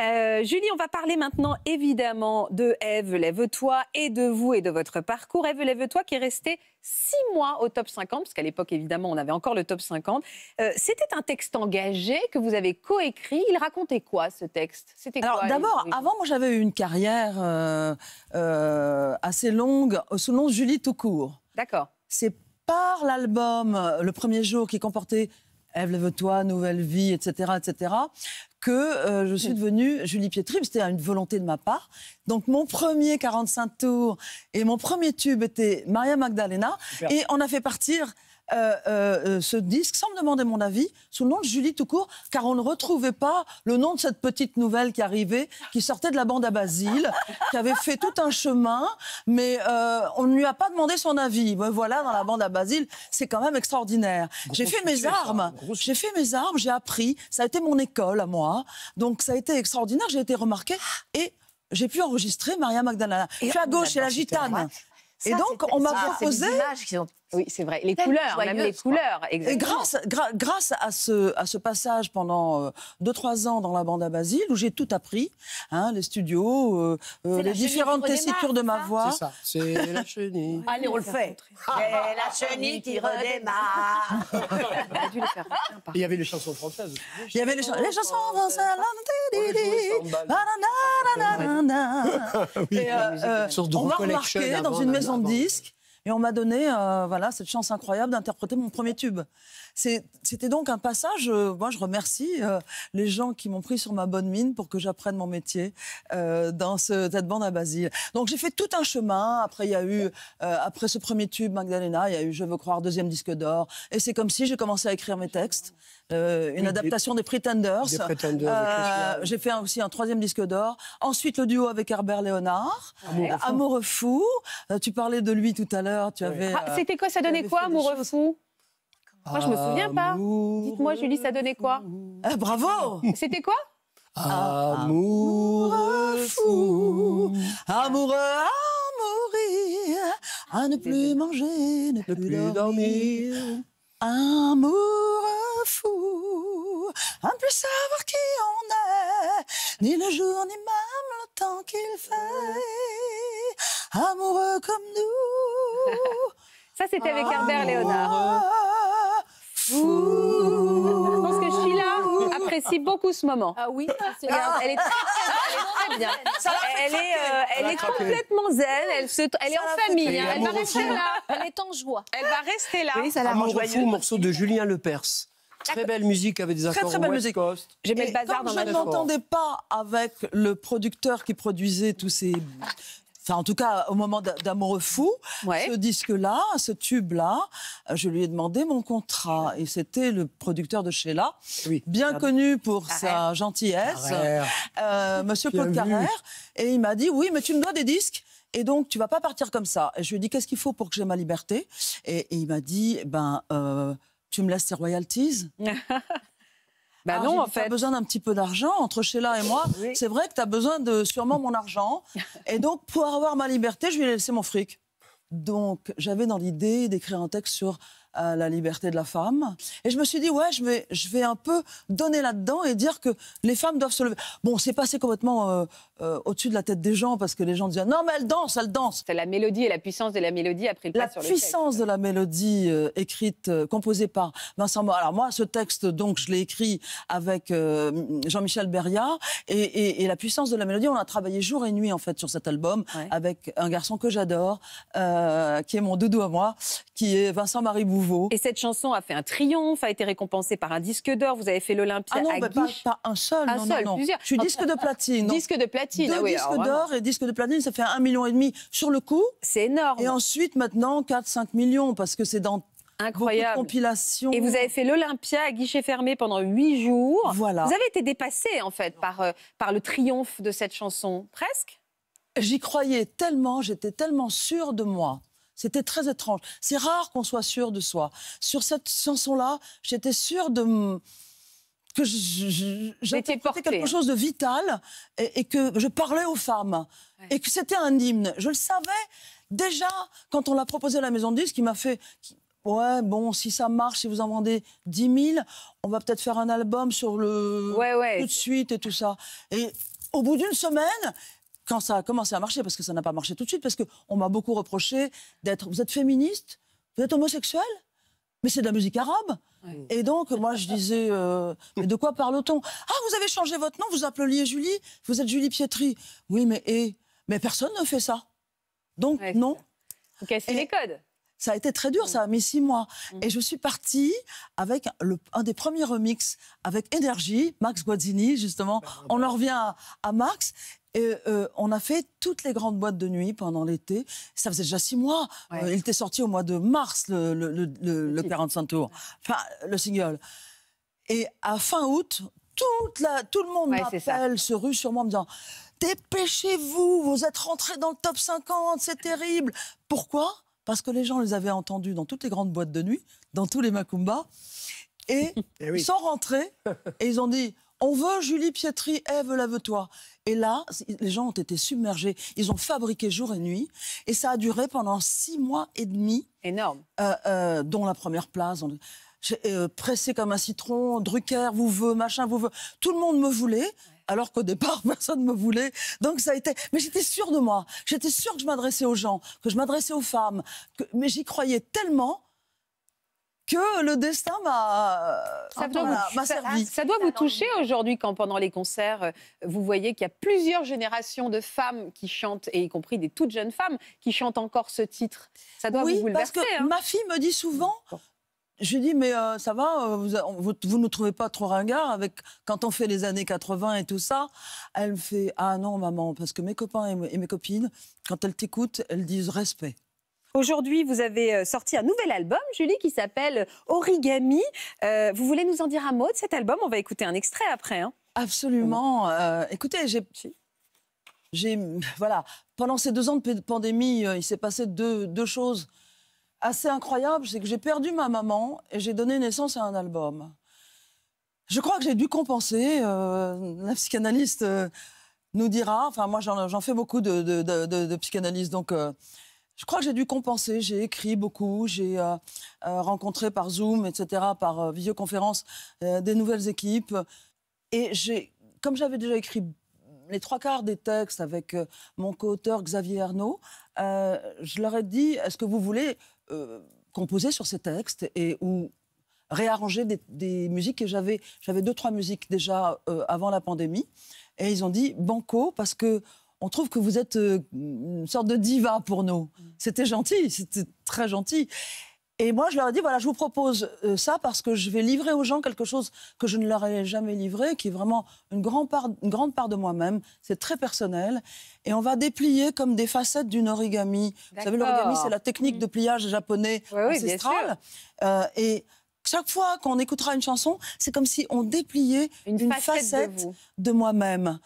Euh, Julie, on va parler maintenant évidemment de Eve Lève-toi et de vous et de votre parcours. Eve Lève-toi qui est restée six mois au top 50, parce qu'à l'époque, évidemment, on avait encore le top 50. Euh, c'était un texte engagé que vous avez coécrit. Il racontait quoi, ce texte C'était d'abord, avant, moi, j'avais eu une carrière euh, assez longue, selon Julie tout court. D'accord. C'est par l'album Le Premier Jour qui comportait Ève, lève-toi, nouvelle vie, etc., etc., que euh, je suis devenue Julie Pietri. C'était une volonté de ma part. Donc mon premier 45 tours et mon premier tube était Maria Magdalena. Et on a fait partir euh, euh, euh, ce disque, sans me demander mon avis, sous le nom de Julie tout court, car on ne retrouvait pas le nom de cette petite nouvelle qui arrivait, qui sortait de la bande à Basile, qui avait fait tout un chemin, mais euh, on ne lui a pas demandé son avis. voilà, dans la bande à Basile, c'est quand même extraordinaire. J'ai fait, mes hein. armes, j'ai fait mes armes, j'ai appris, ça a été mon école à moi, donc ça a été extraordinaire, j'ai été remarquée et j'ai pu enregistrer Maria Magdalena. Et à gauche, c'est la gitane. et donc, on m'a proposé. Oui, c'est vrai. Les couleurs, même les couleurs. Exactement. Et grâce, grâce à, ce, à ce passage pendant 2-3 euh, ans dans la bande à Basile, où j'ai tout appris, hein, les studios, euh, euh, les différentes tessitures de ma voix. C'est ça, c'est la chenille. Allez, on le fait. C'est la chenille qui redémarre. Il y avait les chansons françaises. Il y avait les, chansons françaises. on va remarquer dans une maison de disques et on m'a donné euh, voilà, cette chance incroyable d'interpréter mon premier tube. C'était donc un passage. Euh, moi, je remercie euh, les gens qui m'ont pris sur ma bonne mine pour que j'apprenne mon métier euh, dans ce, cette bande à Basile. Donc, j'ai fait tout un chemin. Après, il y a eu, après ce premier tube, Magdalena, il y a eu Je veux croire, deuxième disque d'or. Et c'est comme si j'ai commencé à écrire mes textes. une adaptation des, Pretenders. j'ai fait aussi un troisième disque d'or. Ensuite, le duo avec Herbert Léonard. Amoureux fou. tu parlais de lui tout à l'heure. Tu avais. Ah, c'était quoi Ça donnait quoi, Amoureux fou moi, je me souviens pas. Dites-moi, Julie, ça donnait quoi euh, Bravo C'était quoi Amoureux fou, amoureux à mourir, à ne plus manger, ne plus dormir. Amoureux fou, à ne plus savoir qui on est, ni le jour ni même le temps qu'il fait. Amoureux comme nous. Ça, c'était avec Herbert Léonard. Je pense que Sheila apprécie beaucoup ce moment. Ah oui, elle est, très bien. Elle est, elle est complètement zen, elle, est en famille, hein. elle va rester là. Elle est en joie. Elle va rester là. Oui, ça la ah, rend joyeuse. morceau de Julien Lepers. Très belle musique avec des accords très, très belle musique. Coast. J'aimais le bazar comme dans ma Je ne m'entendais pas avec le producteur qui produisait tous ces en tout cas au moment d'Amoureux fou, ce disque-là, ce tube-là, je lui ai demandé mon contrat et c'était le producteur de Sheila, bien ah connu pour ah sa gentillesse, ah euh, Monsieur Claude Carrère, et il m'a dit oui mais tu me dois des disques. Et donc, tu vas pas partir comme ça. Et je lui ai dit, qu'est-ce qu'il faut pour que j'ai ma liberté et, il m'a dit, ben, euh, tu me laisses tes royalties Bah ah, non, en fait. Tu besoin d'un petit peu d'argent entre Sheila et moi. C'est vrai que tu as besoin de sûrement mon argent. Et donc, pour avoir ma liberté, je lui ai laissé mon fric. Donc, j'avais dans l'idée d'écrire un texte sur à la liberté de la femme. Et je me suis dit, ouais, je vais, je vais un peu donner là-dedans et dire que les femmes doivent se lever. Bon, c'est passé complètement euh, euh, au-dessus de la tête des gens parce que les gens disent non, mais elle danse, elle danse. La mélodie et la puissance de la mélodie a pris le pas la sur le La puissance de la mélodie euh, écrite, composée par Vincent Alors moi, ce texte, donc, je l'ai écrit avec Jean-Michel Berriat et, la puissance de la mélodie, on a travaillé jour et nuit, en fait, sur cet album avec un garçon que j'adore, qui est mon doudou à moi, qui est Vincent Maribou et cette chanson a fait un triomphe, a été récompensée par un disque d'or. Vous avez fait l'Olympia ah non, à pas, un seul, non, Je suis disque de platine. Disque de platine. Deux disques d'or et disque de platine, ça fait un million et demi sur le coup. C'est énorme. Et ensuite, maintenant, 4-5 millions, parce que c'est dans Incroyable. compilation. Et vous avez fait l'Olympia à guichet fermé pendant huit jours. Vous avez été dépassé en fait par, euh, par le triomphe de cette chanson, presque. J'y croyais tellement, j'étais tellement sûre de moi c'était très étrange. C'est rare qu'on soit sûr de soi. Sur cette chanson-là, j'étais sûre de que porté quelque chose de vital et, que je parlais aux femmes et que c'était un hymne. Je le savais déjà quand on l'a proposé à la maison de qui m'a fait Ouais, bon, si ça marche, si vous en vendez 10 000, on va peut-être faire un album sur le. Tout de suite et tout ça. Et au bout d'une semaine, quand ça a commencé à marcher, parce que ça n'a pas marché tout de suite, parce qu'on m'a beaucoup reproché d'être. Vous êtes féministe Vous êtes homosexuel mais c'est de la musique arabe. Et donc, moi, je disais, euh, mais de quoi parle-t-on Ah, vous avez changé votre nom, vous appeliez Julie, vous êtes Julie Pietri. Oui, mais et Mais personne ne fait ça. Donc, non. Vous cassez les codes. Ça a été très dur, ça a mis six mois. Mm. Et je suis partie avec le, un des premiers remixes, avec énergie, Max Guazzini, justement. Bah, on en revient à, à Max. Et euh, on a fait toutes les grandes boîtes de nuit pendant l'été. Ça faisait déjà six mois. Euh, il était sorti au mois de mars, le, 45 tours. Enfin, le single. Et à fin août, tout le monde m'appelle, se rue sur moi en me disant Dépêchez-vous, vous êtes rentré dans le top 50, c'est terrible. Pourquoi Parce que les gens les avaient entendus dans toutes les grandes boîtes de nuit, dans tous les Macumba, et, eh ils sont rentrés et ils ont dit on veut Julie Pietri, Eve, lave toi Et là, les gens ont été submergés. Ils ont fabriqué jour et nuit. Et ça a duré pendant six mois et demi. Énorme. Euh, euh dont la première place. Euh, pressé comme un citron, Drucker vous veut, machin vous veut. Tout le monde me voulait. Alors qu'au départ, personne ne me voulait. Donc ça a Mais j'étais sûre de moi. J'étais sûre que je m'adressais aux gens, que je m'adressais aux femmes. Mais j'y croyais tellement que le destin m'a euh, servi. Ah, ça, doit vous toucher aujourd'hui quand pendant les concerts, euh, vous voyez qu'il y a plusieurs générations de femmes qui chantent, et y compris des toutes jeunes femmes, qui chantent encore ce titre. Ça doit vous bouleverser. parce que hein. ma fille me dit souvent... Je dis, mais euh, ça va, vous, vous, ne trouvez pas trop ringard avec, quand on fait les années 80 et tout ça Elle me fait, ah non, maman, parce que mes copains et mes copines, quand elles t'écoutent, elles disent respect. Aujourd'hui, vous avez euh, sorti un nouvel album, Julie, qui s'appelle Origami. Euh, vous voulez nous en dire un mot de cet album On va écouter un extrait après. Hein. Absolument. Euh, écoutez, j'ai... voilà, pendant ces deux ans de pandémie, il s'est passé deux, choses assez incroyables. C'est que j'ai perdu ma maman et j'ai donné naissance à un album. Je crois que j'ai dû compenser. la psychanalyste nous dira. Enfin, moi, j'en fais beaucoup de, de, psychanalyse, donc je crois que j'ai dû compenser. J'ai écrit beaucoup, j'ai euh, euh, rencontré par Zoom, etc., par euh, visioconférence, des nouvelles équipes. Et j'ai, comme j'avais déjà écrit les trois quarts des textes avec mon co-auteur Xavier Arnaud, je leur ai dit est-ce que vous voulez composer sur ces textes et ou réarranger des, musiques Et j'avais, j'avais deux, trois musiques déjà avant la pandémie. Et ils ont dit banco parce que on trouve que vous êtes euh, une sorte de diva pour nous. C'était gentil, c'était très gentil. Et moi, je leur ai dit, voilà, je vous propose euh, ça parce que je vais livrer aux gens quelque chose que je ne leur ai jamais livré, qui est vraiment une grande part, de moi-même. C'est très personnel. Et on va déplier comme des facettes d'une origami. Vous savez, l'origami, c'est la technique mm. de pliage japonais ancestrale. Euh, et chaque fois qu'on écoutera une chanson, c'est comme si on dépliait une, facette, de moi-même.